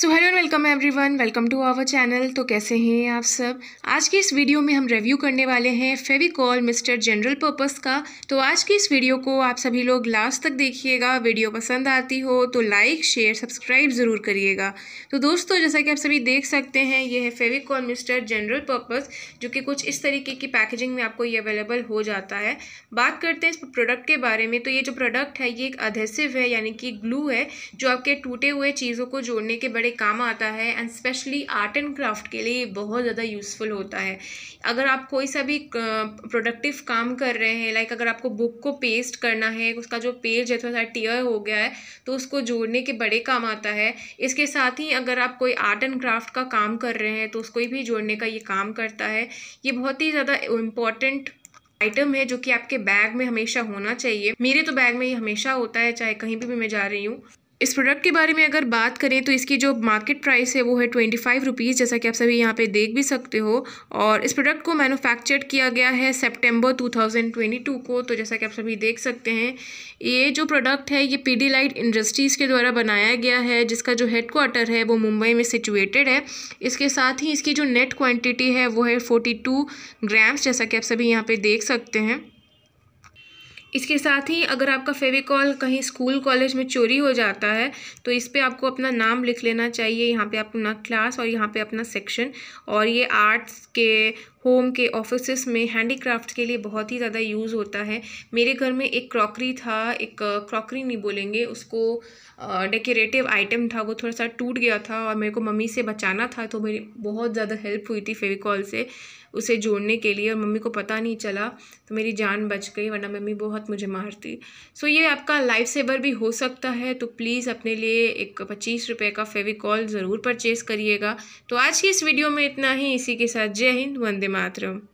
So hello and welcome everyone welcome to our channel तो कैसे हैं आप सब आज की इस वीडियो में हम रिव्यू करने वाले हैं फेविकॉल मिस्टर जनरल पर्पस का तो आज की इस वीडियो को आप सभी लोग लास्ट तक देखिएगा वीडियो पसंद आती हो तो लाइक शेयर सब्सक्राइब ज़रूर करिएगा तो दोस्तों जैसा कि आप सभी देख सकते हैं ये है फेविकॉल मिस्टर जनरल पर्पस जो कि कुछ इस तरीके की पैकेजिंग में आपको ये अवेलेबल हो जाता है बात करते हैं इस प्रोडक्ट के बारे में तो ये जो प्रोडक्ट है ये एक अधेसिव है यानी कि ग्लू है जो आपके टूटे हुए चीज़ों को जोड़ने के बड़े काम आता है and specially art and craft के लिए बहुत ज़्यादा यूज़फुल होता है अगर आप कोई सा भी प्रोडक्टिव काम कर रहे हैं लाइक अगर आपको बुक को पेस्ट करना है उसका जो पेज है थोड़ा सा टीयर हो गया है तो उसको जोड़ने के बड़े काम आता है इसके साथ ही अगर आप कोई आर्ट एंड क्राफ्ट का काम कर रहे हैं तो उसको भी जोड़ने का ये काम करता है ये बहुत ही ज़्यादा इम्पॉर्टेंट आइटम है जो कि आपके बैग में हमेशा होना चाहिए मेरे तो बैग में ये हमेशा होता है चाहे कहीं भी मैं जा रही हूँ इस प्रोडक्ट के बारे में अगर बात करें तो इसकी जो मार्केट प्राइस है वो है ट्वेंटी फाइव रुपीज़ जैसा कि आप सभी यहाँ पे देख भी सकते हो और इस प्रोडक्ट को मैन्युफैक्चर किया गया है सितंबर 2022 को तो जैसा कि आप सभी देख सकते हैं ये जो प्रोडक्ट है ये पी लाइट इंडस्ट्रीज़ के द्वारा बनाया गया है जिसका जो क्वार्टर है वो मुंबई में सिचुएटेड है इसके साथ ही इसकी जो नेट क्वान्टिटी है वो है फोर्टी ग्राम्स जैसा कि आप सभी यहाँ पर देख सकते हैं इसके साथ ही अगर आपका फेविकॉल कहीं स्कूल कॉलेज में चोरी हो जाता है तो इस पर आपको अपना नाम लिख लेना चाहिए यहाँ पे अपना क्लास और यहाँ पे अपना सेक्शन और ये आर्ट्स के होम के ऑफिस में हैंडीक्राफ्ट के लिए बहुत ही ज़्यादा यूज़ होता है मेरे घर में एक क्रॉकरी था एक क्रॉकरी नहीं बोलेंगे उसको डेकोरेटिव आइटम था वो थोड़ा सा टूट गया था और मेरे को मम्मी से बचाना था तो मेरी बहुत ज़्यादा हेल्प हुई थी फेविकॉल से उसे जोड़ने के लिए और मम्मी को पता नहीं चला तो मेरी जान बच गई वरना मम्मी बहुत मुझे मारती सो ये आपका लाइफ सेवर भी हो सकता है तो प्लीज़ अपने लिए एक पच्चीस रुपये का फेविकॉल ज़रूर परचेज़ करिएगा तो आज की इस वीडियो में इतना ही इसी के साथ जय हिंद वंदे Matram.